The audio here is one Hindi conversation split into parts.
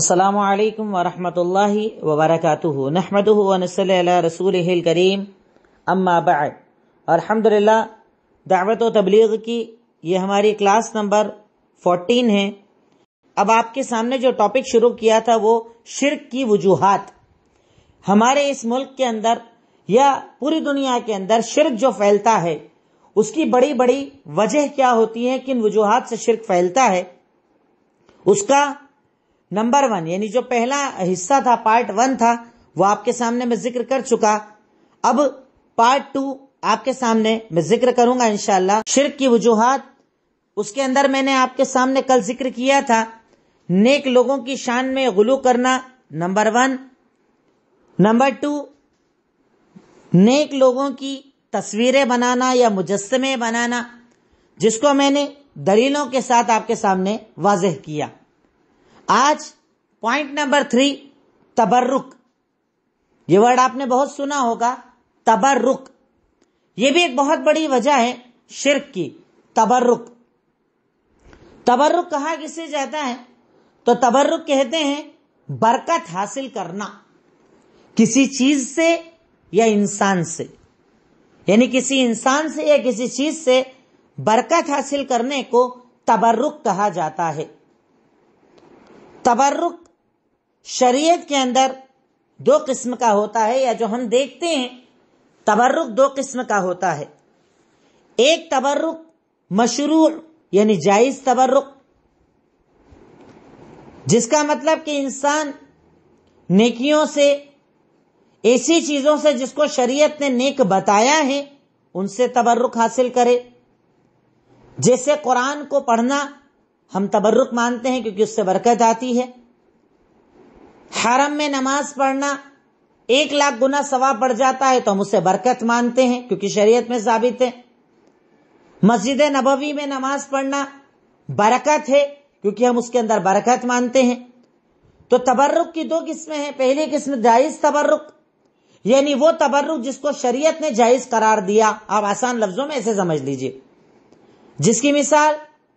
السلام عليكم ورحمة الله وبركاته نحمده ونصلي على رسوله الكريم اما بعد अलहमदिल्ला दावत व तबलीग की ये हमारी क्लास नंबर 14 है अब आपके सामने जो टॉपिक शुरू किया था वो शिरक की वजूहत हमारे इस मुल्क के अंदर या पूरी दुनिया के अंदर शिरक जो फैलता है उसकी बड़ी बड़ी वजह क्या होती है किन वजूहत से शिरक फैलता है उसका नंबर वन यानी जो पहला हिस्सा था पार्ट वन था वो आपके सामने मैं जिक्र कर चुका अब पार्ट टू आपके सामने मैं जिक्र करूंगा इनशाला शिरक की वजूहत उसके अंदर मैंने आपके सामने कल जिक्र किया था नेक लोगों की शान में गुलू करना नंबर वन नंबर टू नेक लोगों की तस्वीरें बनाना या मुजस्मे बनाना जिसको मैंने दलीलों के साथ आपके सामने वाजह किया आज पॉइंट नंबर थ्री तबर्रुक ये वर्ड आपने बहुत सुना होगा तबर्रुक ये भी एक बहुत बड़ी वजह है शिरक की तबर्रुक तबर्रुक कहा किसे जाता है तो तबर्रुक कहते हैं बरकत हासिल करना किसी चीज से या इंसान से यानी किसी इंसान से या किसी चीज से बरकत हासिल करने को तबर्रुक कहा जाता है तबर्रुक शरीयत के अंदर दो किस्म का होता है या जो हम देखते हैं तबर्रुक दो किस्म का होता है एक तबर्रुक मशरू यानी जायज तबर्रुक जिसका मतलब कि इंसान नेकियों से ऐसी चीजों से जिसको शरीयत ने नेक बताया है उनसे तबर्रुक हासिल करे जैसे कुरान को पढ़ना हम तबर्रुक मानते हैं क्योंकि उससे बरकत आती है हरम में नमाज पढ़ना एक लाख गुना सवाब बढ़ जाता है तो हम उससे बरकत मानते हैं क्योंकि शरीयत में साबित है मस्जिद नबवी में नमाज पढ़ना बरकत है क्योंकि हम उसके अंदर बरकत मानते हैं तो तबर्रुक की दो किस्में हैं पहली किस्म जायज तबर्रुक यानी वो तबर्रुक जिसको शरीयत ने जायज करार दिया आप आसान लफ्जों में ऐसे समझ लीजिए जिसकी मिसाल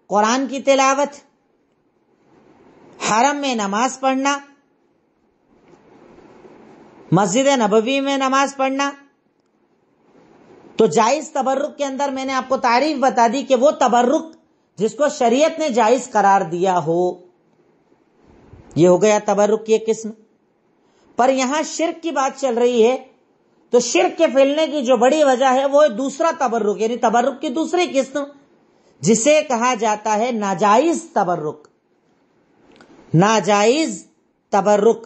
कुरान की तिलावत हरम में नमाज पढ़ना मस्जिद नबवी में नमाज पढ़ना तो जायज तबर्रुक के अंदर मैंने आपको तारीफ बता दी कि वो तबर्रुक जिसको शरीयत ने जायज करार दिया हो ये हो गया तबर्रुक की एक किस्म पर यहां शिरक की बात चल रही है तो शिरक के फैलने की जो बड़ी वजह है वो है दूसरा तबर्रुक यानी तबर्रुक की दूसरी किस्म जिसे कहा जाता है नाजायज तबर्रुक नाजायज तबर्रुक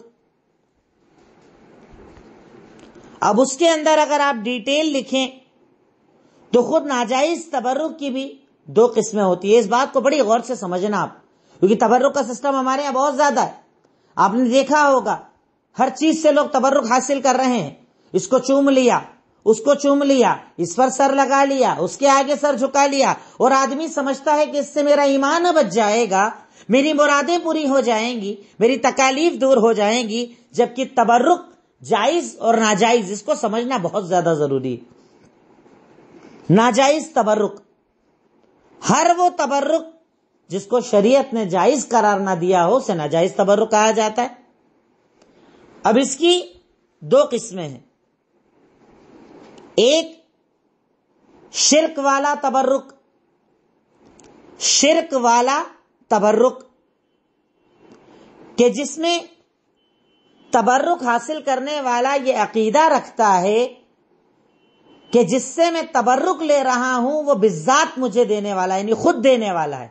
अब उसके अंदर अगर आप डिटेल लिखें तो खुद नाजायज तबर्रुक की भी दो किस्में होती है इस बात को बड़ी गौर से समझना आप क्योंकि तबर्रुक का सिस्टम हमारे यहां बहुत ज्यादा है आपने देखा होगा हर चीज से लोग तबर्रुक हासिल कर रहे हैं इसको चूम लिया उसको चूम लिया इस पर सर लगा लिया उसके आगे सर झुका लिया और आदमी समझता है कि इससे मेरा ईमान बच जाएगा मेरी मुरादें पूरी हो जाएंगी मेरी तकालीफ दूर हो जाएंगी जबकि तबर्रुक जायज और नाजायज इसको समझना बहुत ज्यादा जरूरी नाजायज तबर्रुक हर वो तबर्रुक जिसको शरीयत ने जायज करार ना दिया हो उसे नाजायज तबर्रुक कहा जाता है अब इसकी दो किस्में हैं एक शिरक वाला तबर्रुक शिरक वाला तबर्रुक के जिसमें तबर्रुक हासिल करने वाला ये अकीदा रखता है कि जिससे मैं तबर्रुक ले रहा हूं वो बिजात मुझे देने वाला है यानी खुद देने वाला है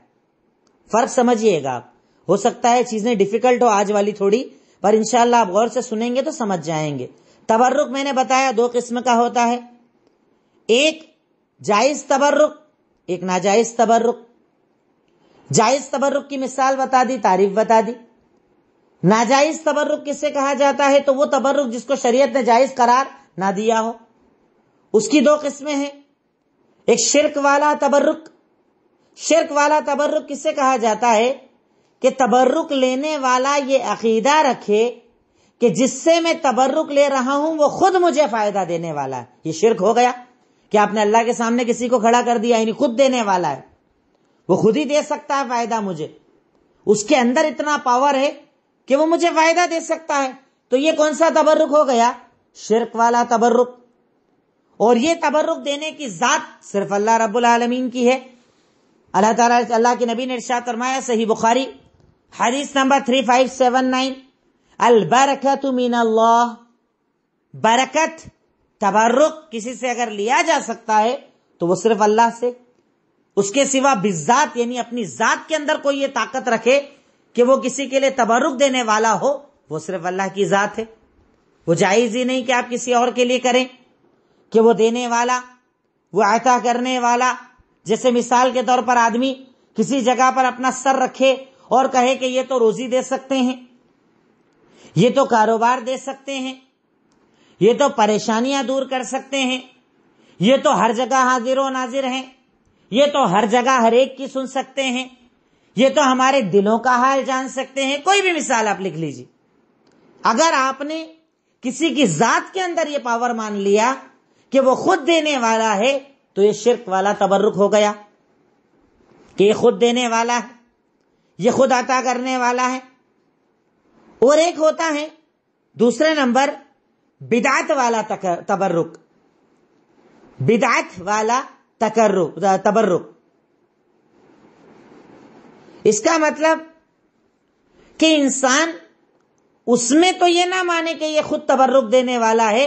फर्क समझिएगा आप हो सकता है चीजें डिफिकल्ट हो आज वाली थोड़ी पर इंशाला आप गौर से सुनेंगे तो समझ जाएंगे तबर्रुक मैंने बताया दो किस्म का होता है एक जायज तबर्रुक एक नाजायज तबर्रुक जायज तबर्रुक की मिसाल बता दी तारीफ बता दी नाजायज तबर्रुक किसे कहा जाता है तो वो तबर्रुक जिसको शरीयत ने जायज करार ना दिया हो उसकी दो किस्में हैं एक शिरक वाला तबर्रुक शिरक वाला तबर्रुक किसे कहा जाता है कि तबर्रुक लेने वाला ये अकीदा रखे कि जिससे मैं तबर्रुक ले रहा हूं वो खुद मुझे फायदा देने वाला है ये शिरक हो गया कि आपने अल्लाह के सामने किसी को खड़ा कर दिया यानी खुद देने वाला है वो खुद ही दे सकता है फायदा मुझे उसके अंदर इतना पावर है कि वो मुझे फायदा दे सकता है तो ये कौन सा तबर्रुक हो गया शिरक वाला तबर्रुक और ये तबर्रुक देने की जात सिर्फ अल्लाह रब्बुल आलमीन की है अल्लाह ताला अल्लाह के नबी ने इर्शाद फरमाया सही बुखारी हदीस number three five seven nine अल बरकत मिन अल्लाह बरकत तबर्रुक किसी से अगर लिया जा सकता है तो वो सिर्फ अल्लाह से उसके सिवा बिजात यानी अपनी जात के अंदर कोई ये ताकत रखे कि वो किसी के लिए तबर्रुक देने वाला हो वो सिर्फ अल्लाह की जात है वो जायज ही नहीं कि आप किसी और के लिए करें कि वो देने वाला वो आयता करने वाला जैसे मिसाल के तौर पर आदमी किसी जगह पर अपना सर रखे और कहे कि ये तो रोजी दे सकते हैं ये तो कारोबार दे सकते हैं ये तो परेशानियां दूर कर सकते हैं ये तो हर जगह हाजिर नाजिर हैं ये तो हर जगह हर एक की सुन सकते हैं ये तो हमारे दिलों का हाल जान सकते हैं कोई भी मिसाल आप लिख लीजिए अगर आपने किसी की जात के अंदर ये पावर मान लिया कि वो खुद देने वाला है तो ये शिरक वाला तबर्रुक हो गया कि ये खुद देने वाला है ये खुद अता करने वाला है और एक होता है दूसरे नंबर बिदात वाला तबर्रुक बिदात वाला तकर्रुक तबर्रुक इसका मतलब कि इंसान उसमें तो ये ना माने कि ये खुद तबर्रुक देने वाला है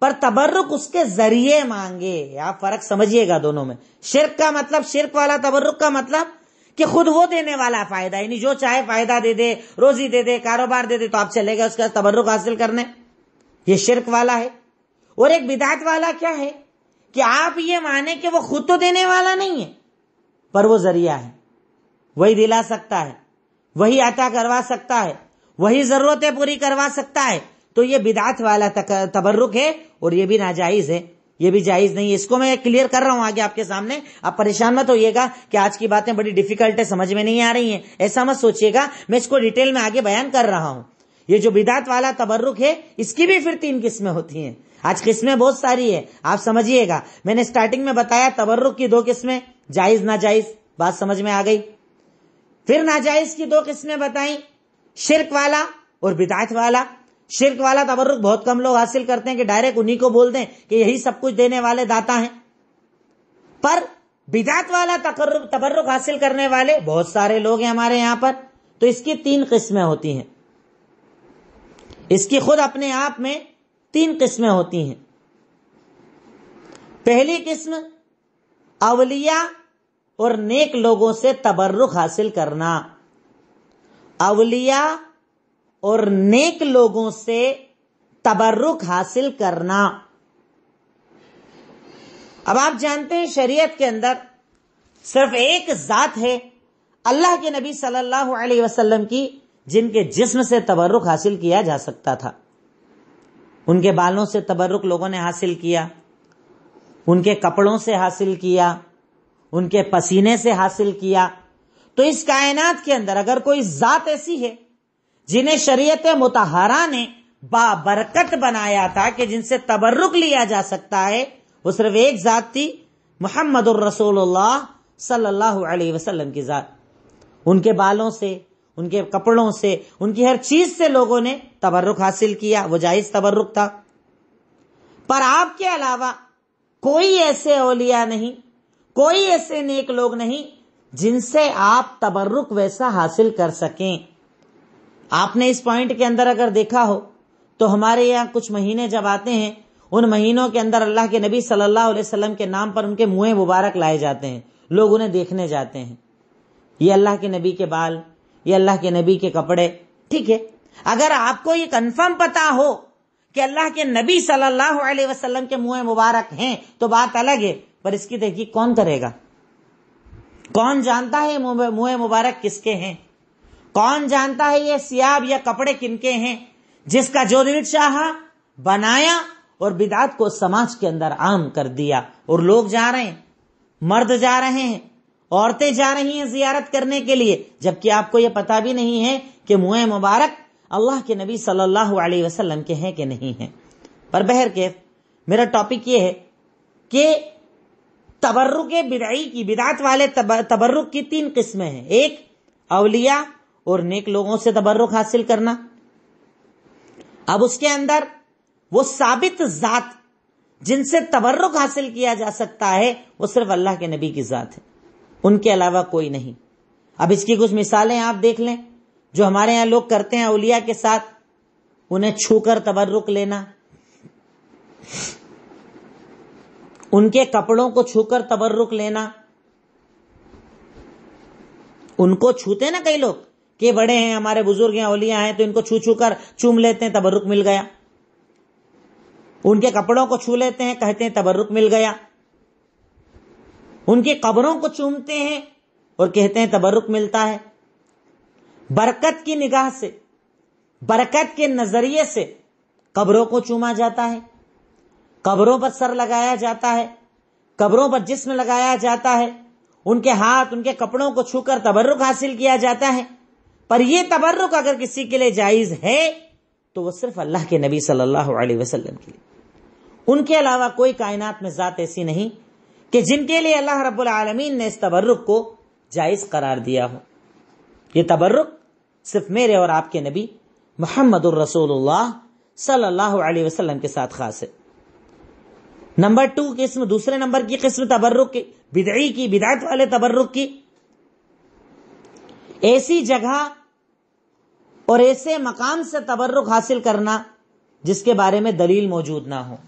पर तबर्रुक उसके जरिए मांगे आप फर्क समझिएगा दोनों में शिरक का मतलब शिरक वाला तबर्रुक का मतलब कि खुद वो देने वाला फायदा यानी जो चाहे फायदा दे दे रोजी दे दे कारोबार दे दे तो आप चले गए उसका तबर्रुक हासिल करने ये शिरक वाला है और एक बिदात वाला क्या है कि आप ये माने कि वो खुद तो देने वाला नहीं है पर वो जरिया है वही दिला सकता है वही आता करवा सकता है वही जरूरतें पूरी करवा सकता है तो ये बिदात वाला तबर्रुक है और ये भी नाजायज है ये भी जायज नहीं है इसको मैं क्लियर कर रहा हूं आगे आपके सामने आप परेशान मत होइएगा कि आज की बातें बड़ी डिफिकल्ट है समझ में नहीं आ रही हैं ऐसा मत सोचिएगा मैं इसको डिटेल में आगे बयान कर रहा हूं ये जो बिदात वाला तबर्रुक है इसकी भी फिर तीन किस्में होती हैं आज किस्में बहुत सारी है आप समझिएगा मैंने स्टार्टिंग में बताया तबर्रुक की दो किस्में जायज नाजायज बात समझ में आ गई फिर नाजायज की दो किस्में बताई शिरक वाला और बिदात वाला शिरक वाला तबर्रुक बहुत कम लोग हासिल करते हैं कि डायरेक्ट उन्हीं को बोल दें कि यही सब कुछ देने वाले दाता हैं पर बिदात वाला तबर्रुक हासिल करने वाले बहुत सारे लोग हैं हमारे यहां पर तो इसकी तीन किस्में होती हैं इसकी खुद अपने आप में तीन किस्में होती हैं पहली किस्म अवलिया और नेक लोगों से तबर्रुक हासिल करना अवलिया और नेक लोगों से तबर्रुक हासिल करना अब आप जानते हैं शरीयत के अंदर सिर्फ एक जात है अल्लाह के नबी सल्लल्लाहु अलैहि वसल्लम की जिनके जिस्म से तबर्रुक हासिल किया जा सकता था उनके बालों से तबर्रुक लोगों ने हासिल किया उनके कपड़ों से हासिल किया उनके पसीने से हासिल किया तो इस कायनात के अंदर अगर कोई जात ऐसी है जिन्हें शरीयत मुतहरा ने बाबरकत बनाया था कि जिनसे तबर्रुक लिया जा सकता है वो सिर्फ एक जात थी मोहम्मद रसोल्ला सल्लल्लाहु की जात उनके बालों से उनके कपड़ों से उनकी हर चीज से लोगों ने तबर्रुक हासिल किया वो जायज तबर्रुक था पर आपके अलावा कोई ऐसे ओलिया नहीं कोई ऐसे नेक लोग नहीं जिनसे आप तबर्रुक वैसा हासिल कर सकें आपने इस पॉइंट के अंदर अगर देखा हो तो हमारे यहां कुछ महीने जब आते हैं उन महीनों के अंदर अल्लाह के नबी सल्लल्लाहु अलैहि वसल्लम के नाम पर उनके मुंह मुबारक लाए जाते हैं लोग उन्हें देखने जाते हैं ये अल्लाह के नबी के बाल ये अल्लाह के नबी के कपड़े ठीक है अगर आपको ये कंफर्म पता हो कि अल्लाह के नबी सल्लल्लाहु अलैहि वसल्लम के मुंह मुबारक हैं तो बात अलग है पर इसकी तहकीक कौन करेगा कौन जानता है मुंह मुबारक किसके हैं कौन जानता है ये सियाब या कपड़े किनके हैं जिसका जो चाह बनाया और बिदात को समाज के अंदर आम कर दिया और लोग जा रहे हैं मर्द जा रहे हैं औरतें जा रही हैं जियारत करने के लिए जबकि आपको यह पता भी नहीं है कि मुए मुबारक अल्लाह के नबी सल्लल्लाहु अलैहि वसल्लम के हैं कि नहीं है पर बहर के मेरा टॉपिक ये है कि तबर्रुक बिदाई की बिदात वाले तबर्रुक की तीन किस्में हैं एक अवलिया और नेक लोगों से तबर्रुक हासिल करना अब उसके अंदर वो साबित जात जिनसे तबर्रुक हासिल किया जा सकता है वो सिर्फ अल्लाह के नबी की जात है उनके अलावा कोई नहीं अब इसकी कुछ मिसालें आप देख लें जो हमारे यहां लोग करते हैं उलिया के साथ उन्हें छूकर तबर्रुक लेना उनके कपड़ों को छूकर तबर्रुक लेना उनको छूते ना कई लोग के बड़े हैं हमारे बुजुर्ग हैं ओलिया हैं तो इनको छू छू कर चूम लेते हैं तबर्रुक मिल गया उनके कपड़ों को छू लेते हैं कहते हैं तबर्रुक मिल गया उनकी कब्रों को चूमते हैं और कहते हैं तबरुक मिलता है बरकत की निगाह से बरकत के नजरिए से कब्रों को चूमा जाता है कब्रों पर सर लगाया जाता है कब्रों पर जिस्म लगाया जाता है उनके हाथ उनके कपड़ों को छूकर तबर्रुक हासिल किया जाता है पर यह तबर्रुक अगर किसी के लिए जायज है तो वह सिर्फ अल्लाह के नबी सल्लल्लाहु अलैहि वसल्लम के लिए उनके अलावा कोई कायनात में जात ऐसी नहीं कि जिनके लिए अल्लाह रब्बुल आलमीन ने इस तबर्रुक को जायज करार दिया हो ये तबर्रुक सिर्फ मेरे और आपके नबी मोहम्मद रसूलुल्लाह सल्लल्लाहु अलैहि वसल्लम के साथ खास है नंबर टू किस्म दूसरे नंबर की किस्म तबर्रुक की बिदई की बिदात वाले तबर्रुक की ऐसी जगह और ऐसे मकाम से तबर्रुक हासिल करना जिसके बारे में दलील मौजूद ना हो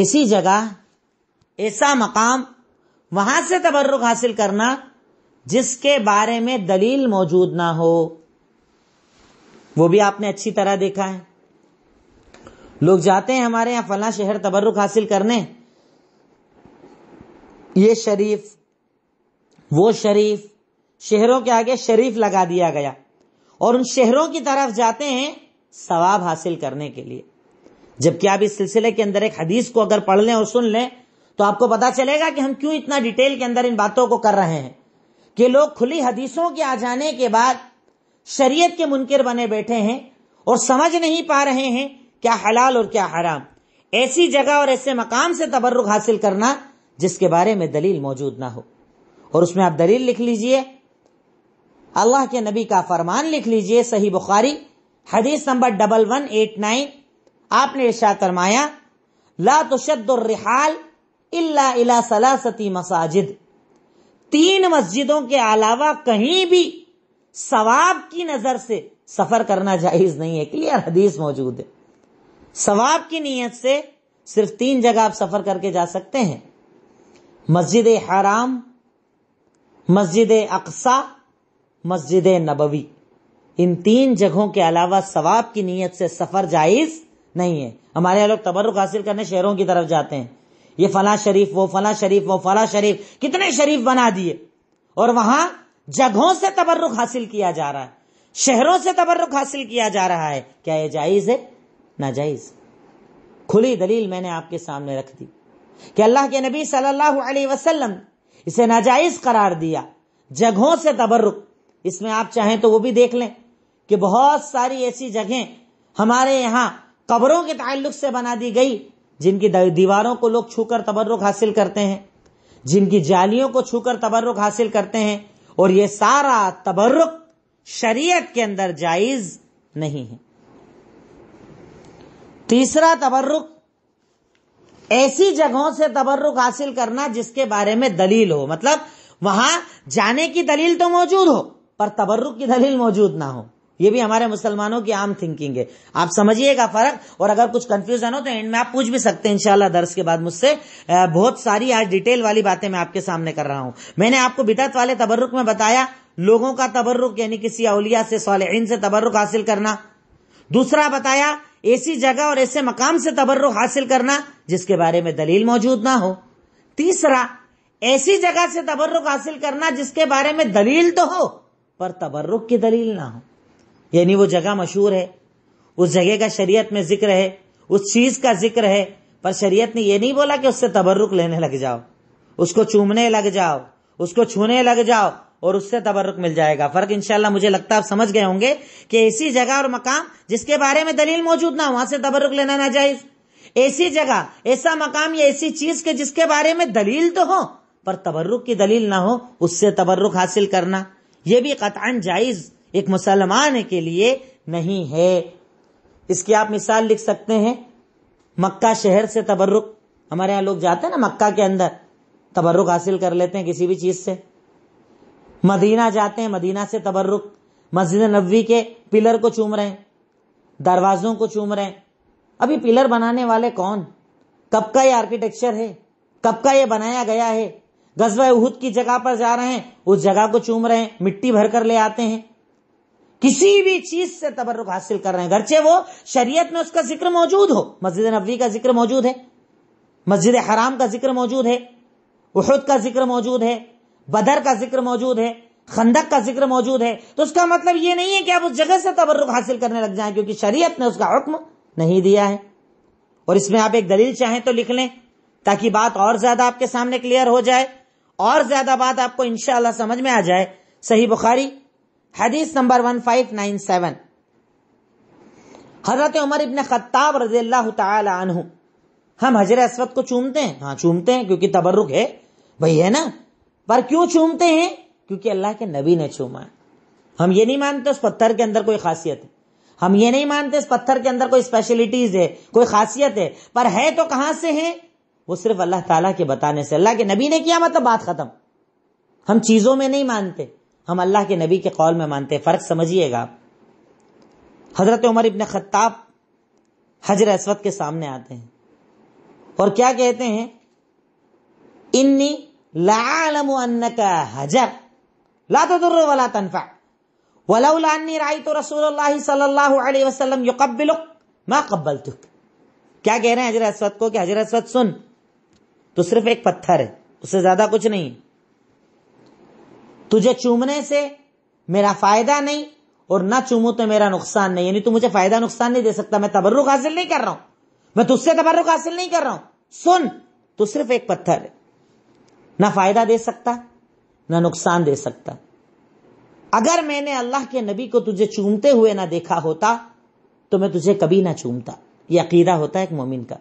ऐसी जगह ऐसा मकाम वहां से तबर्रुक हासिल करना जिसके बारे में दलील मौजूद ना हो वो भी आपने अच्छी तरह देखा है लोग जाते हैं हमारे यहां फला शहर तबर्रुक हासिल करने ये शरीफ वो शरीफ शहरों के आगे शरीफ लगा दिया गया और उन शहरों की तरफ जाते हैं सवाब हासिल करने के लिए जबकि आप इस सिलसिले के अंदर एक हदीस को अगर पढ़ लें और सुन लें तो आपको पता चलेगा कि हम क्यों इतना डिटेल के अंदर इन बातों को कर रहे हैं कि लोग खुली हदीसों के आ जाने के बाद शरीयत के मुनकर बने बैठे हैं और समझ नहीं पा रहे हैं क्या हलाल और क्या हराम ऐसी जगह और ऐसे मकाम से तबर्रुक हासिल करना जिसके बारे में दलील मौजूद ना हो और उसमें आप दलील लिख लीजिए अल्लाह के नबी का फरमान लिख लीजिए सही बुखारी हदीस number double one eight nine आपने इशा फरमाया ला तुशद रिहाल इल्ला इला सलासती मसाजिद तीन मस्जिदों के अलावा कहीं भी सवाब की नजर से सफर करना जायज नहीं है क्लियर हदीस मौजूद है सवाब की नीयत से सिर्फ तीन जगह आप सफर करके जा सकते हैं मस्जिद हराम मस्जिद अक्सा मस्जिद नबवी इन तीन जगहों के अलावा सवाब की नीयत से सफर जायज नहीं है हमारे यहाँ लोग तबरुक हासिल करने शहरों की तरफ जाते हैं ये फला शरीफ वो फला शरीफ वो फला शरीफ कितने शरीफ बना दिए और वहां जगहों से तबर्रुक हासिल किया जा रहा है शहरों से तबर्रुक हासिल किया जा रहा है क्या यह जायज है नाजायज खुली दलील मैंने आपके सामने रख दी कि अल्लाह के नबी सल्लल्लाहु अलैहि वसल्लम इसे नाजायज करार दिया जगहों से तबर्रुक इसमें आप चाहें तो वो भी देख लें कि बहुत सारी ऐसी जगहें हमारे यहां कब्रों के ताल्लुक से बना दी गई जिनकी दीवारों को लोग छूकर तबर्रुक हासिल करते हैं जिनकी जालियों को छूकर तबर्रुक हासिल करते हैं और ये सारा तबर्रुक शरीयत के अंदर जायज नहीं है तीसरा तबर्रुक ऐसी जगहों से तबर्रुक हासिल करना जिसके बारे में दलील हो मतलब वहां जाने की दलील तो मौजूद हो पर तबर्रुक की दलील मौजूद ना हो ये भी हमारे मुसलमानों की आम थिंकिंग है आप समझिएगा फर्क और अगर कुछ कंफ्यूजन हो तो एंड में आप पूछ भी सकते हैं इंशाल्लाह दर्श के बाद मुझसे बहुत सारी आज डिटेल वाली बातें मैं आपके सामने कर रहा हूं मैंने आपको बिदत वाले तबर्रुक में बताया लोगों का तबर्रुक यानी किसी अलिया से सालहन से तबर्रुक हासिल करना दूसरा बताया ऐसी जगह और ऐसे मकाम से तबर्रुक हासिल करना जिसके बारे में दलील मौजूद ना हो तीसरा ऐसी जगह से तबर्रुक हासिल करना जिसके बारे में दलील तो हो पर तबर्रुक की दलील ना हो यानी वो जगह मशहूर है उस जगह का शरीयत में जिक्र है उस चीज का जिक्र है पर शरीयत ने ये नहीं बोला कि उससे तबर्रुक लेने लग जाओ उसको चूमने लग जाओ उसको छूने लग जाओ और उससे तबर्रुक मिल जाएगा फर्क इंशाल्लाह मुझे लगता है आप समझ गए होंगे कि ऐसी जगह और मकाम जिसके बारे में दलील मौजूद ना वहां से तबर्रुक लेना ना जायज ऐसी जगह ऐसा मकाम या ऐसी चीज के जिसके बारे में दलील तो हो पर तबर्रुक की दलील ना हो उससे तबर्रुक हासिल करना यह भी कतान जायज एक मुसलमान के लिए नहीं है इसकी आप मिसाल लिख सकते हैं मक्का शहर से तबर्रुक हमारे यहां लोग जाते हैं ना मक्का के अंदर तबर्रुक हासिल कर लेते हैं किसी भी चीज से मदीना जाते हैं मदीना से तबर्रुक मस्जिद नबी के पिलर को चूम रहे हैं दरवाजों को चूम रहे हैं अभी पिलर बनाने वाले कौन कब का ये आर्किटेक्चर है कब का ये बनाया गया है गजब उहद की जगह पर जा रहे हैं उस जगह को चूम रहे हैं मिट्टी भरकर ले आते हैं किसी भी चीज से तबरुक हासिल कर रहे हैं घरचे वो शरीयत में उसका जिक्र मौजूद हो मस्जिद नबी का जिक्र मौजूद है मस्जिद हराम का जिक्र मौजूद है उहद का जिक्र मौजूद है बदर का जिक्र मौजूद है खंदक का जिक्र मौजूद है तो उसका मतलब ये नहीं है कि आप उस जगह से तबरुक हासिल करने लग जाए क्योंकि शरीयत ने उसका हुक्म नहीं दिया है और इसमें आप एक दलील चाहें तो लिख लें ताकि बात और ज्यादा आपके सामने क्लियर हो जाए और ज्यादा बात आपको इंशाला समझ में आ जाए सही बुखारी हदीस नंबर 1597 हजरत उमर इबन खत्ताब रजी अल्लाह हम हजर असवद को चूमते हैं हाँ चूमते हैं क्योंकि तबर्रुक है भाई है ना पर क्यों चूमते हैं क्योंकि अल्लाह के नबी ने चूमा है हम ये नहीं मानते उस पत्थर के अंदर कोई खासियत है हम ये नहीं मानते इस पत्थर के अंदर कोई स्पेशलिटीज है कोई खासियत है पर है तो कहां से है वो सिर्फ अल्लाह ताला के बताने से अल्लाह के नबी ने किया मतलब बात खत्म हम चीजों में नहीं मानते हम अल्लाह के नबी के कौल में मानते हैं फर्क समझिएगा हजरत उमर इबन खत्ताब हजर असवद के सामने आते हैं और क्या कहते हैं इन्नी लालम का हजर ला तुर्र तनफा तो रसूल क्या कह रहे हैं हजर असवत को कि हजर असवत सुन तो सिर्फ एक पत्थर है उससे ज्यादा कुछ नहीं है तुझे चूमने से मेरा फायदा नहीं और ना चूमू तो मेरा नुकसान नहीं यानी तू मुझे फायदा नुकसान नहीं दे सकता मैं तबर्रुक हासिल नहीं कर रहा हूं मैं तुझसे तबर्रुक हासिल नहीं कर रहा हूं सुन तू सिर्फ एक पत्थर है ना फायदा दे सकता ना नुकसान दे सकता अगर मैंने अल्लाह के नबी को तुझे चूमते हुए ना देखा होता तो मैं तुझे कभी ना चूमता यह अकीदा होता है एक मोमिन का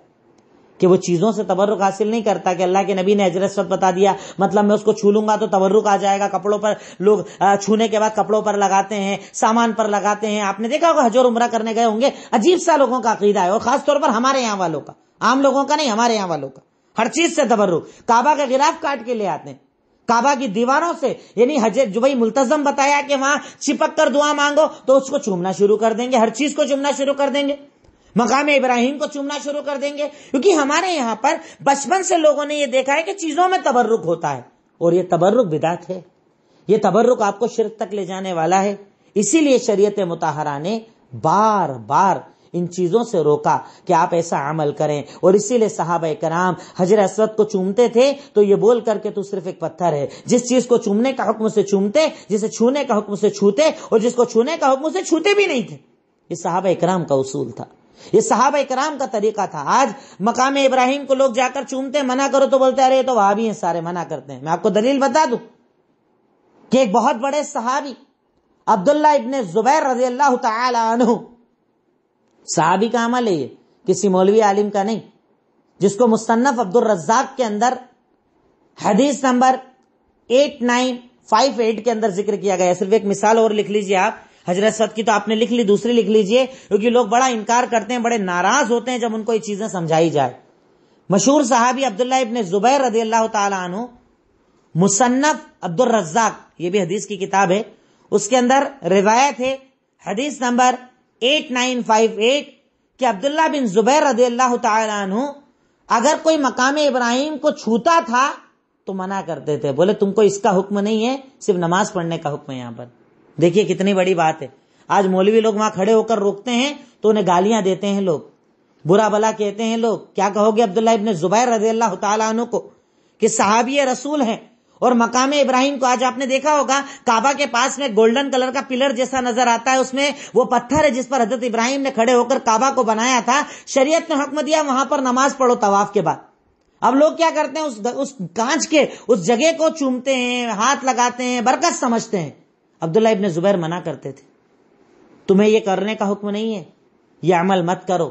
कि वो चीज़ों से तबर्रुक हासिल नहीं करता कि अल्लाह के नबी ने अजर सब बता दिया मतलब मैं उसको छू लूंगा तो तवरुक आ जाएगा कपड़ों पर लोग छूने के बाद कपड़ों पर लगाते हैं सामान पर लगाते हैं आपने देखा होगा हजोर उम्र करने गए होंगे अजीब सा लोगों का अकीदा है और खासतौर पर हमारे यहाँ वालों का आम लोगों का नहीं हमारे यहाँ वालों का हर चीज से तबर्रुक काबा का गिराफ काट के ले आते हैं काबा की दीवारों से यानी जो जुबई मुल्तजम बताया कि वहां चिपक कर दुआ मांगो तो उसको चूमना शुरू कर देंगे हर चीज को चूमना शुरू कर देंगे मकाम इब्राहिम को चूमना शुरू कर देंगे क्योंकि हमारे यहां पर बचपन से लोगों ने यह देखा है कि चीजों में तबर्रुक होता है और ये तबर्रुक बिदात है ये तबर्रुक आपको शिरक तक ले जाने वाला है इसीलिए शरीय मुताहरा ने बार बार इन चीजों से रोका कि आप ऐसा अमल करें और इसीलिए साहब कराम हजर असरत को चूमते थे तो ये बोल करके तू सिर्फ एक पत्थर है जिस चीज को चूमने का हुक्म से चूमते जिसे छूने का हुक्म से छूते और जिसको छूने का हुक्म से छूते भी नहीं थे ये साहब कराम का उसूल था ये साहब कराम का तरीका था आज मकाम इब्राहिम को लोग जाकर चूमते हैं मना करो तो बोलते अरे तो वहाबी हैं सारे मना करते हैं मैं आपको दलील बता दू कि एक बहुत बड़े सहाबी अब्दुल्ला इबन जुबैर रजी अल्लाह तु साहबी का अमल है ये किसी मौलवी आलिम का नहीं जिसको मुसन्फ अब्दुल रज्जाक के अंदर हदीस number eight nine five eight के अंदर जिक्र किया गया सिर्फ एक मिसाल और लिख लीजिए आप हजरत सद की तो आपने लिख ली दूसरी लिख लीजिए क्योंकि लोग बड़ा इनकार करते हैं बड़े नाराज होते हैं जब उनको ये चीजें समझाई जाए मशहूर साहबी अब्दुल्ला इबन जुबैर रदी अल्लाह तु मुसन्फ अब्दुल रज्जाक ये भी हदीस की किताब है उसके अंदर रिवायत है हदीस number eight nine five eight कि अब्दुल्ला बिन जुबैर रदी अल्लाह तु अगर कोई मकाम इब्राहिम को छूता था तो मना करते थे बोले तुमको इसका हुक्म नहीं है सिर्फ नमाज पढ़ने का हुक्म है यहां पर देखिए कितनी बड़ी बात है आज मौलवी लोग वहां खड़े होकर रोकते हैं तो उन्हें गालियां देते हैं लोग बुरा भला कहते हैं लोग क्या कहोगे अब्दुल्ला ने जुबैर रजी अल्लाह तु को कि साहबी रसूल हैं और मकाम इब्राहिम को आज आपने देखा होगा काबा के पास में गोल्डन कलर का पिलर जैसा नजर आता है उसमें वो पत्थर है जिस पर हजरत इब्राहिम ने खड़े होकर काबा को बनाया था शरीयत ने हकम दिया वहां पर नमाज पढ़ो तवाफ के बाद अब लोग क्या करते हैं उस उस कांच के उस जगह को चूमते हैं हाथ लगाते हैं बरकत समझते हैं अब्दुल्ला इब्ने जुबैर मना करते थे तुम्हें यह करने का हुक्म नहीं है यह अमल मत करो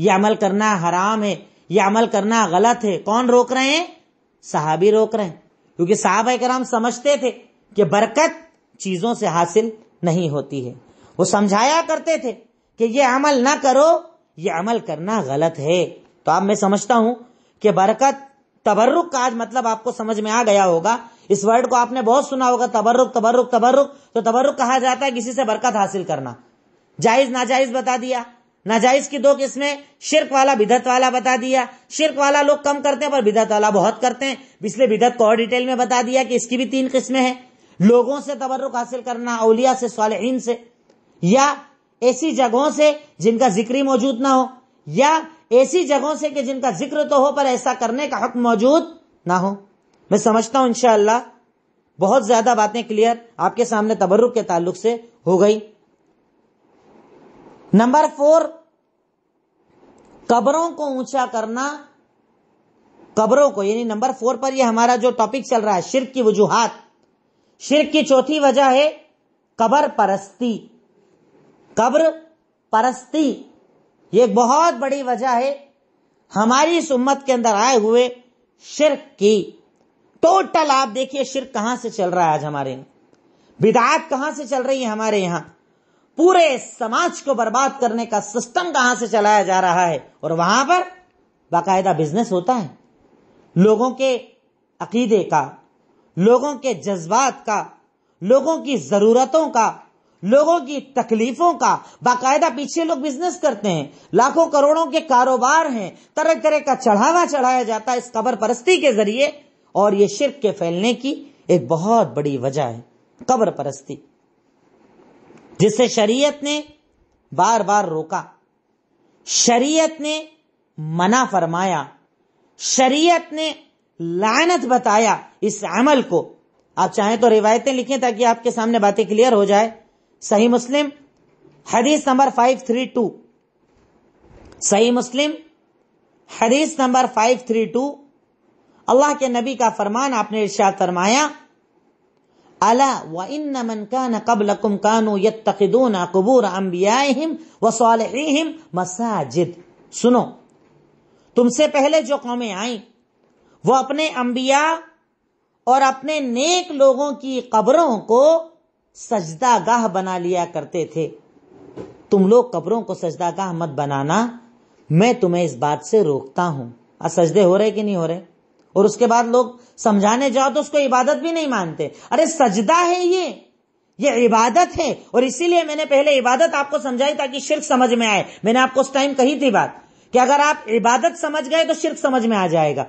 यह अमल करना हराम है यह अमल करना गलत है कौन रोक रहे हैं साहबी रोक रहे हैं क्योंकि साहब कराम समझते थे कि बरकत चीजों से हासिल नहीं होती है वो समझाया करते थे कि यह अमल ना करो यह अमल करना गलत है तो आप मैं समझता हूं कि बरकत तबर्रुक का आज मतलब आपको समझ में आ गया होगा इस वर्ड को आपने बहुत सुना होगा तबर्रुक तबर्रुक तबर्रुक तो तबर्रुक कहा जाता है किसी से बरकत हासिल करना जायज नाजायज बता दिया नाजायज की दो किस्में शिरक वाला बिदत वाला बता दिया शिरक वाला लोग कम करते हैं पर बिदत वाला बहुत करते हैं इसलिए बिदत को और डिटेल में बता दिया कि इसकी भी तीन किस्में हैं लोगों से तबर्रुक हासिल करना अलिया से सालहीन से या ऐसी जगहों से जिनका जिक्री मौजूद ना हो या ऐसी जगहों से कि जिनका जिक्र तो हो पर ऐसा करने का हक मौजूद ना हो मैं समझता हूं इनशाला बहुत ज्यादा बातें क्लियर आपके सामने तबर्रुक के ताल्लुक से हो गई नंबर फोर कब्रों को ऊंचा करना कब्रों को यानी नंबर फोर पर यह हमारा जो टॉपिक चल रहा है शिरक की वजूहत शिरक की चौथी वजह है कब्र परस्ती कब्र परस्ती ये एक बहुत बड़ी वजह है हमारी इस उम्मत के अंदर आए हुए शिरक की टोटल आप देखिए शिर कहां से चल रहा है आज हमारे यहां विदायत कहां से चल रही है हमारे यहां पूरे समाज को बर्बाद करने का सिस्टम कहां से चलाया जा रहा है और वहां पर बाकायदा बिजनेस होता है लोगों के अकीदे का लोगों के जज्बात का लोगों की जरूरतों का लोगों की तकलीफों का बाकायदा पीछे लोग बिजनेस करते हैं लाखों करोड़ों के कारोबार हैं तरह तरह का चढ़ावा चढ़ाया जाता है इस कबर परस्ती के जरिए और ये शिरक के फैलने की एक बहुत बड़ी वजह है कब्र परस्ती जिसे शरीयत ने बार बार रोका शरीयत ने मना फरमाया शरीयत ने लानत बताया इस अमल को आप चाहें तो रिवायतें लिखें ताकि आपके सामने बातें क्लियर हो जाए सही मुस्लिम हदीस नंबर फाइव थ्री टू सही मुस्लिम हदीस नंबर फाइव थ्री टू अल्लाह के नबी का फरमान आपने इर्शाद फरमाया अला व इन कान कबल कबूर अम्बियाम वसालम मसाजिद सुनो तुमसे पहले जो कौमें आई वो अपने अंबिया और अपने नेक लोगों की कब्रों को सजदागाह बना लिया करते थे तुम लोग कब्रों को सजदागाह मत बनाना मैं तुम्हें इस बात से रोकता हूं सजदे हो रहे कि नहीं हो रहे और उसके बाद लोग समझाने जाओ तो उसको इबादत भी नहीं मानते अरे सजदा है ये ये इबादत है और इसीलिए मैंने पहले इबादत आपको समझाई ताकि शिरक समझ में आए मैंने आपको उस टाइम कही थी बात कि अगर आप इबादत समझ गए तो शिरक समझ में आ जाएगा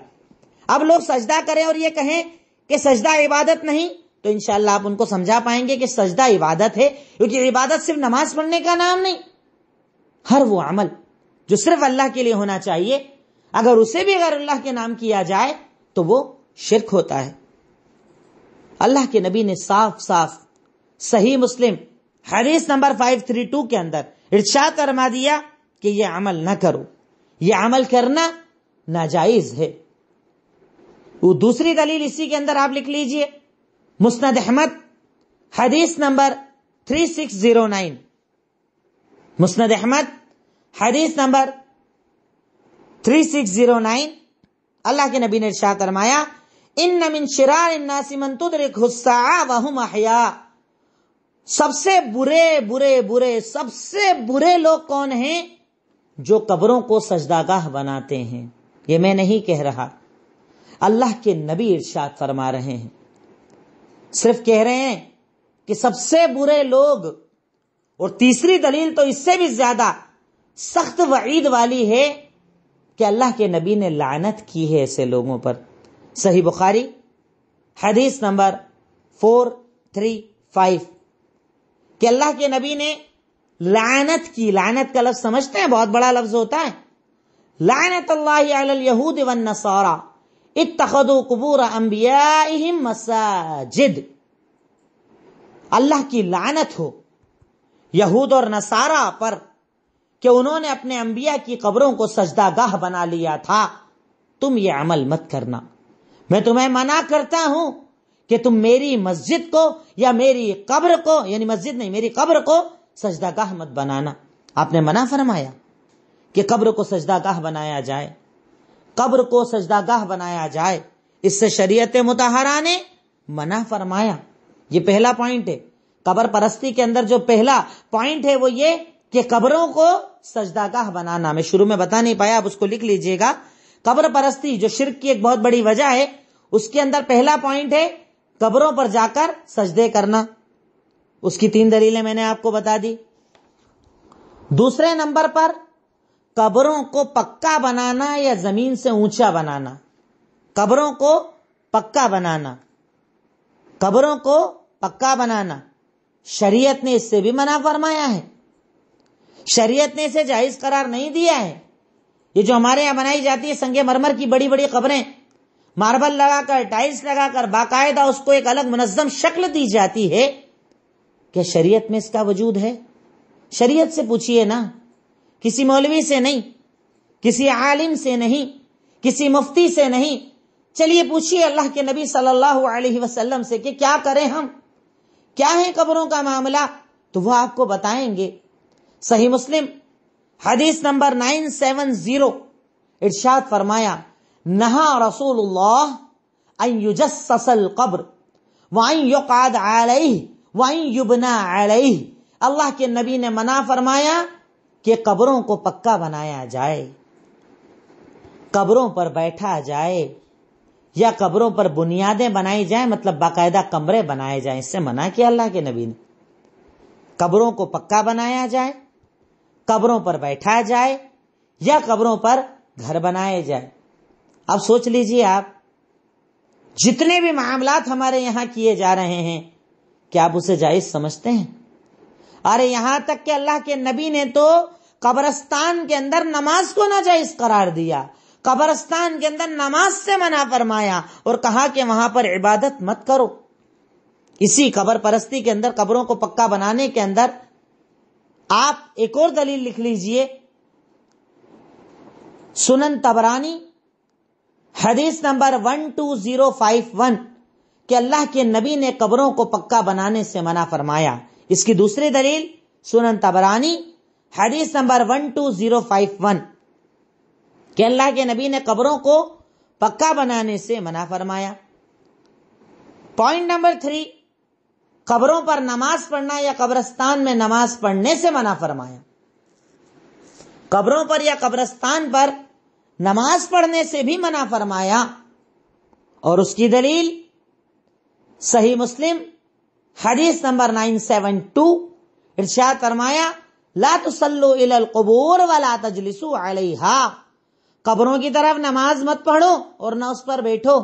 अब लोग सजदा करें और ये कहें कि सजदा इबादत नहीं तो इनशाला आप उनको समझा पाएंगे कि सजदा इबादत है क्योंकि इबादत सिर्फ नमाज पढ़ने का नाम नहीं हर वो अमल जो सिर्फ अल्लाह के लिए होना चाहिए अगर उसे भी अगर अल्लाह के नाम किया जाए तो वो शिरक होता है अल्लाह के नबी ने साफ साफ सही मुस्लिम हदीस नंबर 532 के अंदर इर्शाद फरमा दिया कि यह अमल ना करो यह अमल करना नाजायज है वो दूसरी दलील इसी के अंदर आप लिख लीजिए मुस्नद अहमद हदीस नंबर 3609 मुस्नद अहमद हदीस नंबर 3609 अल्लाह के नबी ने इर्शाद फरमाया इन नमिन शिरार नासिमन तुदरिक हुस्सा वहुम अहया सबसे बुरे बुरे बुरे सबसे बुरे लोग कौन हैं जो कब्रों को सजदागाह बनाते हैं ये मैं नहीं कह रहा अल्लाह के नबी इर्शाद फरमा रहे हैं सिर्फ कह रहे हैं कि सबसे बुरे लोग और तीसरी दलील तो इससे भी ज्यादा सख्त वईद वाली है कि अल्लाह के नबी ने लानत की है ऐसे लोगों पर सही बुखारी हदीस नंबर फोर थ्री फाइव कि अल्लाह के नबी ने लानत की लानत का लफ्ज समझते हैं बहुत बड़ा लफ्ज होता है लानत अल्लाहूद वन नसारा इतखदो कबूर अम्बिया मसाजिद अल्लाह की लानत हो यहूद और नसारा पर कि उन्होंने अपने अंबिया की कब्रों को सजदागाह बना लिया था तुम ये अमल मत करना मैं तुम्हें मना करता हूं कि तुम मेरी मस्जिद को या मेरी कब्र को यानी मस्जिद नहीं मेरी कब्र को गाह मत बनाना आपने मना फरमाया कि कब्र को गाह बनाया जाए कब्र को गाह बनाया जाए इससे शरीयत मुतहरा ने मना फरमाया ये पहला पॉइंट है कबर परस्ती के अंदर जो पहला पॉइंट है वो ये कि कब्रों को सजदागाह बनाना मैं शुरू में बता नहीं पाया आप उसको लिख लीजिएगा कब्र परस्ती जो शिरक की एक बहुत बड़ी वजह है उसके अंदर पहला पॉइंट है कब्रों पर जाकर सजदे करना उसकी तीन दलीलें मैंने आपको बता दी दूसरे नंबर पर कब्रों को पक्का बनाना या जमीन से ऊंचा बनाना कब्रों को पक्का बनाना कब्रों को पक्का बनाना शरीयत ने इससे भी मना फरमाया है शरीयत ने इसे जायज करार नहीं दिया है ये जो हमारे यहाँ बनाई जाती है संगे मरमर की बड़ी बड़ी खबरें मार्बल लगाकर टाइल्स लगाकर बाकायदा उसको एक अलग मुनजम शक्ल दी जाती है क्या शरीयत में इसका वजूद है शरीयत से पूछिए ना किसी मौलवी से नहीं किसी आलिम से नहीं किसी मुफ्ती से नहीं चलिए पूछिए अल्लाह के नबी सल्लल्लाहु अलैहि वसल्लम से कि क्या करें हम क्या है कब्रों का मामला तो वह आपको बताएंगे सही मुस्लिम हदीस नंबर नाइन सेवन जीरो इर्शाद फरमाया नहा रसूल कब्र वाई युकाद आलही वाई युबना आलई अल्लाह के नबी ने मना फरमाया कि कब्रों को पक्का बनाया जाए कब्रों पर बैठा जाए या कब्रों पर बुनियादें बनाई जाए मतलब बाकायदा कमरे बनाए जाए इससे मना किया अल्लाह के नबी ने कब्रों को पक्का बनाया जाए कब्रों पर बैठाया जाए या कब्रों पर घर बनाए जाए अब सोच लीजिए आप जितने भी मामलात हमारे यहां किए जा रहे हैं क्या आप उसे जायज समझते हैं अरे यहां तक कि अल्लाह के नबी ने तो कब्रस्तान के अंदर नमाज को ना जायज करार दिया कब्रस्तान के अंदर नमाज से मना फरमाया और कहा कि वहां पर इबादत मत करो इसी कब्र परस्ती के अंदर कब्रों को पक्का बनाने के अंदर आप एक और दलील लिख लीजिए सुनन तबरानी हदीस number one two zero five one कि अल्लाह के नबी ने कब्रों को पक्का बनाने से मना फरमाया इसकी दूसरी दलील सुनन तबरानी हदीस number one two zero five one कि अल्लाह के नबी ने कब्रों को पक्का बनाने से मना फरमाया पॉइंट नंबर थ्री कब्रों पर नमाज पढ़ना या कब्रस्तान में नमाज पढ़ने से मना फरमाया कब्रों पर या कब्रस्तान पर नमाज पढ़ने से भी मना फरमाया और उसकी दलील सही मुस्लिम हदीस नंबर 972 इर्शाद फरमाया ला तुसल्लु इलल कबूर वला कब्रों की तरफ नमाज मत पढ़ो और ना उस पर बैठो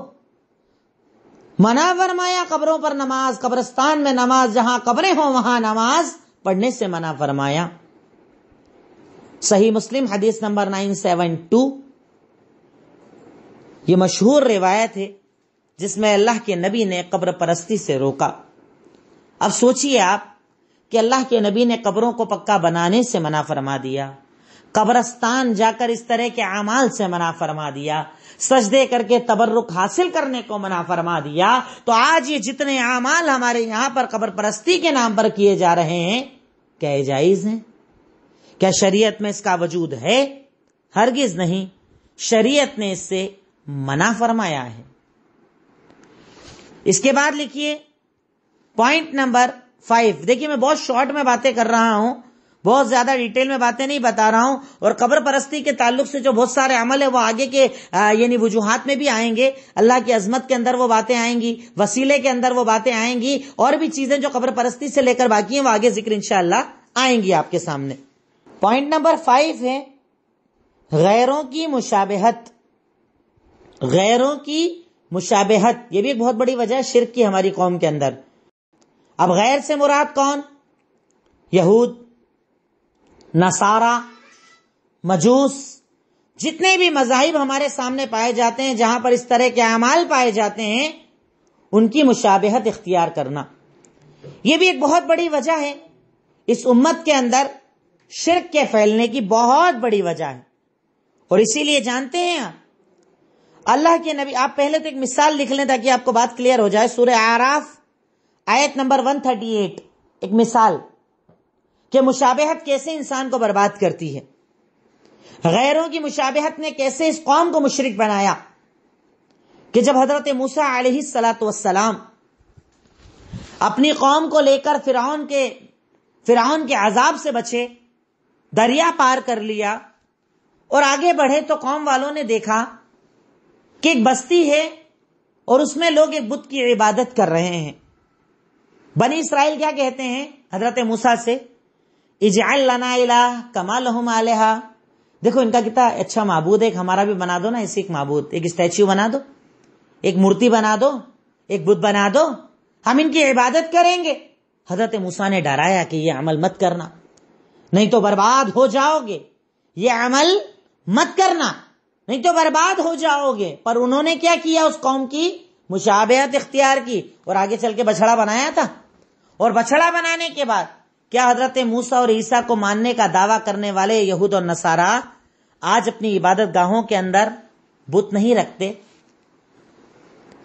मना फरमाया कब्रों पर नमाज कब्रस्तान में नमाज जहां कब्रें हो वहां नमाज पढ़ने से मना फरमाया सही मुस्लिम हदीस नंबर नाइन सेवन टू ये मशहूर रिवायत है जिसमें अल्लाह के नबी ने कब्र परस्ती से रोका अब सोचिए आप कि अल्लाह के नबी ने कब्रों को पक्का बनाने से मना फरमा दिया कब्रस्तान जाकर इस तरह के अमाल से मना फरमा दिया सजदे करके तबर्रुक हासिल करने को मना फरमा दिया तो आज ये जितने अमाल हमारे यहां पर कबर परस्ती के नाम पर किए जा रहे हैं क्या जायज है क्या शरीयत में इसका वजूद है हरगिज नहीं शरीयत ने इससे मना फरमाया है इसके बाद लिखिए पॉइंट नंबर फाइव देखिए मैं बहुत शॉर्ट में बातें कर रहा हूं बहुत ज्यादा डिटेल में बातें नहीं बता रहा हूं और कब्र परस्ती के ताल्लुक से जो बहुत सारे अमल है वो आगे के यानी वजूहत में भी आएंगे अल्लाह की अजमत के अंदर वो बातें आएंगी वसीले के अंदर वो बातें आएंगी और भी चीजें जो कब्र परस्ती से लेकर बाकी हैं वो आगे जिक्र इंशाला आएंगी आपके सामने पॉइंट नंबर फाइव है गैरों की मुशाबहत गैरों की मुशाबहत ये भी एक बहुत बड़ी वजह है शिरक की हमारी कौम के अंदर अब गैर से मुराद कौन यहूद नसारा मजूस जितने भी मजाहिब हमारे सामने पाए जाते हैं जहां पर इस तरह के अमाल पाए जाते हैं उनकी मुशाबहत इख्तियार करना यह भी एक बहुत बड़ी वजह है इस उम्मत के अंदर शिरक के फैलने की बहुत बड़ी वजह है और इसीलिए जानते हैं आप अल्लाह के नबी आप पहले तो एक मिसाल लिख लें ताकि आपको बात क्लियर हो जाए सूर्य आराफ आयत नंबर 138 एक मिसाल कि मुशाबहत कैसे इंसान को बर्बाद करती है गैरों की मुशाबहत ने कैसे इस कौम को मुशरक बनाया कि जब हजरत मूसा सलाम अपनी कौम को लेकर फिराउन के फिराउन के अजाब से बचे दरिया पार कर लिया और आगे बढ़े तो कौम वालों ने देखा कि एक बस्ती है और उसमें लोग एक बुद्ध की इबादत कर रहे हैं बनी इसराइल क्या कहते हैं हजरत मूसा से इजाला कमाल इला आलहा देखो इनका कितना अच्छा महबूद है एक हमारा भी बना दो ना ऐसे एक महबूद एक स्टैच्यू बना दो एक मूर्ति बना दो एक बुद्ध बना दो हम इनकी इबादत करेंगे हजरत मूसा ने डराया कि ये अमल मत करना नहीं तो बर्बाद हो जाओगे ये अमल मत करना नहीं तो बर्बाद हो जाओगे पर उन्होंने क्या किया उस कौम की मुशाबियत इख्तियार की और आगे चल के बछड़ा बनाया था और बछड़ा बनाने के बाद क्या हजरत मूसा और ईसा को मानने का दावा करने वाले यहूद और नसारा आज अपनी इबादत गाहों के अंदर बुत नहीं रखते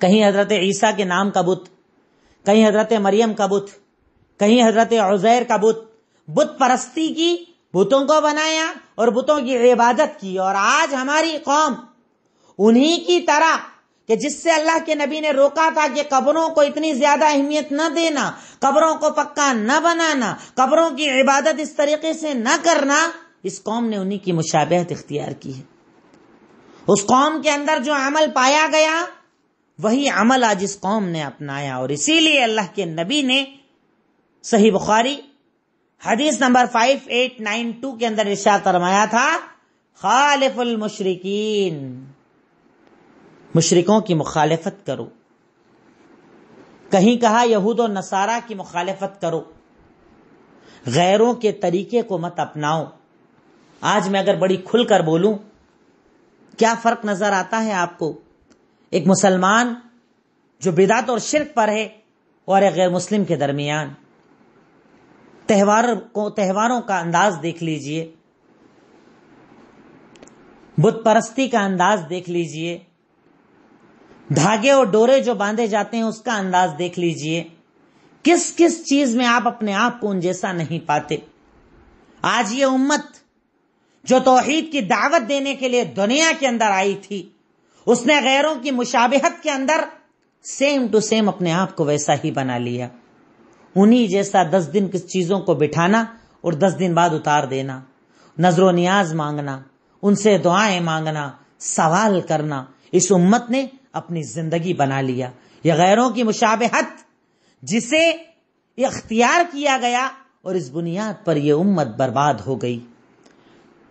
कहीं हजरत ईसा के नाम का बुत कहीं हजरत मरियम का बुत कहीं हजरत उजैर का बुत बुत परस्ती की बुतों को बनाया और बुतों की इबादत की और आज हमारी कौम उन्हीं की तरह कि जिससे अल्लाह के नबी ने रोका था कि कब्रों को इतनी ज्यादा अहमियत न देना कब्रों को पक्का न बनाना कब्रों की इबादत इस तरीके से न करना इस कौम ने उन्हीं की मुशाबहत इख्तियार की है उस कौम के अंदर जो अमल पाया गया वही अमल आज इस कौम ने अपनाया और इसीलिए अल्लाह के नबी ने सही बुखारी हदीस number five eight nine two के अंदर इशा फरमाया था खालिफुल मुशरकिन मुशरकों की मुखालफत करो कहीं कहा यहूद और नसारा की मुखालफत करो गैरों के तरीके को मत अपनाओ आज मैं अगर बड़ी खुलकर बोलूं क्या फर्क नजर आता है आपको एक मुसलमान जो बिदात और शिरक पर है और एक गैर मुस्लिम के दरमियान त्यौहार को त्योहारों का अंदाज देख लीजिए बुतपरस्ती का अंदाज देख लीजिए धागे और डोरे जो बांधे जाते हैं उसका अंदाज देख लीजिए किस किस चीज में आप अपने आप को उन जैसा नहीं पाते आज ये उम्मत जो तोहहीद की दावत देने के लिए दुनिया के अंदर आई थी उसने गैरों की मुशाबहत के अंदर सेम टू सेम अपने आप को वैसा ही बना लिया उन्हीं जैसा दस दिन किस चीजों को बिठाना और दस दिन बाद उतार देना नजरों न्याज मांगना उनसे दुआएं मांगना सवाल करना इस उम्मत ने अपनी जिंदगी बना लिया यह गैरों की मुशाबहत जिसे इख्तियार किया गया और इस बुनियाद पर यह उम्मत बर्बाद हो गई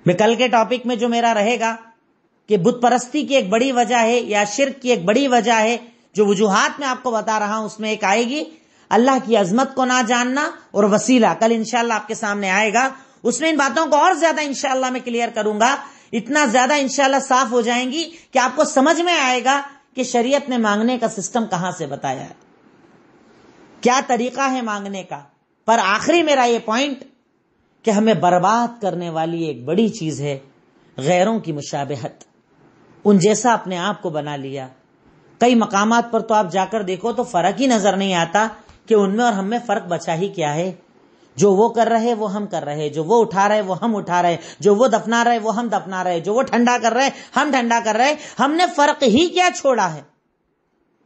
मैं कल के टॉपिक में जो मेरा रहेगा कि बुतपरस्ती की एक बड़ी वजह है या शिरक की एक बड़ी वजह है जो वजूहत में आपको बता रहा हूं उसमें एक आएगी अल्लाह की अजमत को ना जानना और वसीला कल इंशाला आपके सामने आएगा उसमें इन बातों को और ज्यादा इंशाला मैं क्लियर करूंगा इतना ज्यादा इंशाला साफ हो जाएंगी कि आपको समझ में आएगा कि शरीयत ने मांगने का सिस्टम कहां से बताया है क्या तरीका है मांगने का पर आखिरी मेरा ये पॉइंट कि हमें बर्बाद करने वाली एक बड़ी चीज है गैरों की मुशाबहत उन जैसा अपने आप को बना लिया कई मकामात पर तो आप जाकर देखो तो फर्क ही नजर नहीं आता कि उनमें और हमें फर्क बचा ही क्या है जो वो कर रहे वो हम कर रहे जो वो उठा रहे वो हम उठा रहे जो वो दफना रहे वो हम दफना रहे जो वो ठंडा कर रहे हम ठंडा कर रहे हमने फर्क ही क्या छोड़ा है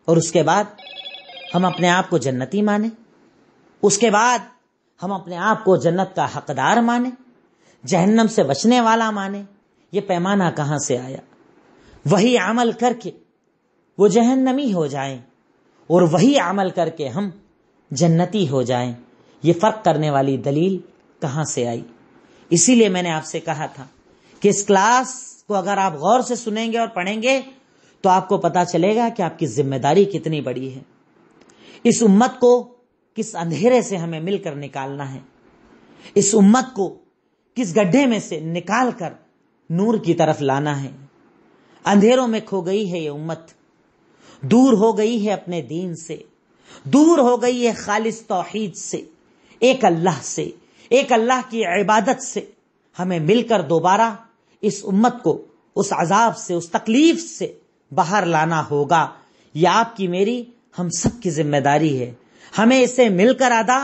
और उसके बाद हम अपने आप को जन्नती माने उसके बाद हम अपने आप को जन्नत का हकदार माने जहन्नम से बचने वाला माने ये पैमाना कहां से आया वही अमल करके वो जहन्नमी हो जाएं और वही अमल करके हम जन्नती हो जाएं ये फर्क करने वाली दलील कहां से आई इसीलिए मैंने आपसे कहा था कि इस क्लास को अगर आप गौर से सुनेंगे और पढ़ेंगे तो आपको पता चलेगा कि आपकी जिम्मेदारी कितनी बड़ी है इस उम्मत को किस अंधेरे से हमें मिलकर निकालना है इस उम्मत को किस गड्ढे में से निकालकर नूर की तरफ लाना है अंधेरों में खो गई है ये उम्मत दूर हो गई है अपने दीन से दूर हो गई है खालिस तोहीद से एक अल्लाह से एक अल्लाह की इबादत से हमें मिलकर दोबारा इस उम्मत को उस अजाब से उस तकलीफ से बाहर लाना होगा यह आपकी मेरी हम सब की जिम्मेदारी है हमें इसे मिलकर अदा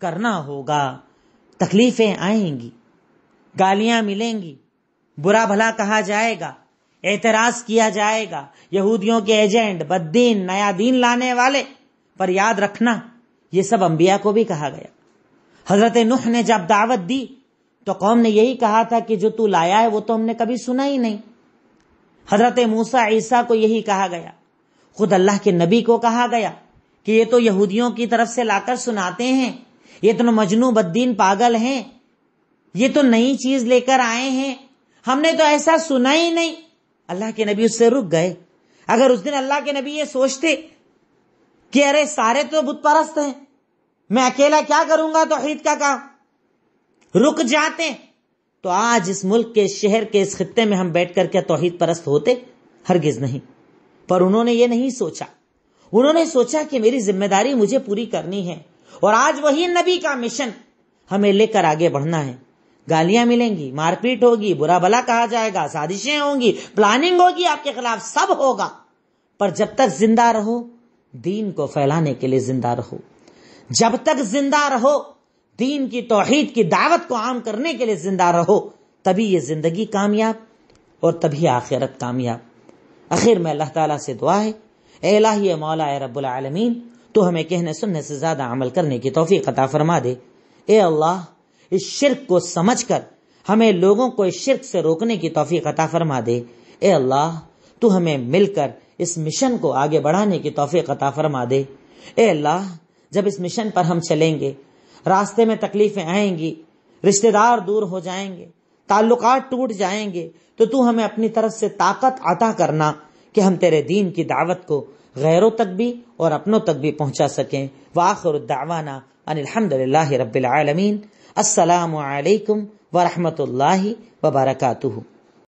करना होगा तकलीफें आएंगी गालियां मिलेंगी बुरा भला कहा जाएगा एतराज किया जाएगा यहूदियों के एजेंट बद्दीन नया दीन लाने वाले पर याद रखना यह सब अंबिया को भी कहा गया हजरत नुह ने जब दावत दी तो कौम ने यही कहा था कि जो तू लाया है वो तो हमने कभी सुना ही नहीं हजरत मूसा ईसा को यही कहा गया खुद अल्लाह के नबी को कहा गया कि ये तो यहूदियों की तरफ से लाकर सुनाते हैं ये तो मजनू बद्दीन पागल हैं ये तो नई चीज लेकर आए हैं हमने तो ऐसा सुना ही नहीं अल्लाह के नबी उससे रुक गए अगर उस दिन अल्लाह के नबी ये सोचते कि अरे सारे तो बुतपरस्त हैं मैं अकेला क्या करूंगा तोहहीद का काम रुक जाते तो आज इस मुल्क के शहर के इस खत्ते में हम बैठ कर क्या तोहहीद परस्त होते हरगिज नहीं पर उन्होंने ये नहीं सोचा उन्होंने सोचा कि मेरी जिम्मेदारी मुझे पूरी करनी है और आज वही नबी का मिशन हमें लेकर आगे बढ़ना है गालियां मिलेंगी मारपीट होगी बुरा भला कहा जाएगा साजिशें होंगी प्लानिंग होगी आपके खिलाफ सब होगा पर जब तक जिंदा रहो दीन को फैलाने के लिए जिंदा रहो जब तक जिंदा रहो दीन की तोहहीद की दावत को आम करने के लिए जिंदा रहो तभी ये जिंदगी कामयाब और तभी आखिरत कामयाब आखिर में अल्लाह ताला से दुआ है एलाही मौला रबालमीन तो हमें कहने सुनने से ज्यादा अमल करने की तोहफी कता फरमा दे ए अल्लाह इस शिरक को समझ कर हमें लोगों को इस शिरक से रोकने की तोफ़ी अता फरमा दे ए अल्लाह तू हमें मिलकर इस मिशन को आगे बढ़ाने की तोफ़ी अता फरमा दे ए अल्लाह जब इस मिशन पर हम चलेंगे रास्ते में तकलीफें आएंगी रिश्तेदार दूर हो जाएंगे ताल्लुकात टूट जाएंगे तो तू हमें अपनी तरफ से ताकत अता करना कि हम तेरे दीन की दावत को गैरों तक भी और अपनों तक भी पहुंचा सकें वाखर दावाना अनिलहमद रबीआलमीन असलकम वरहमत ला वबरकू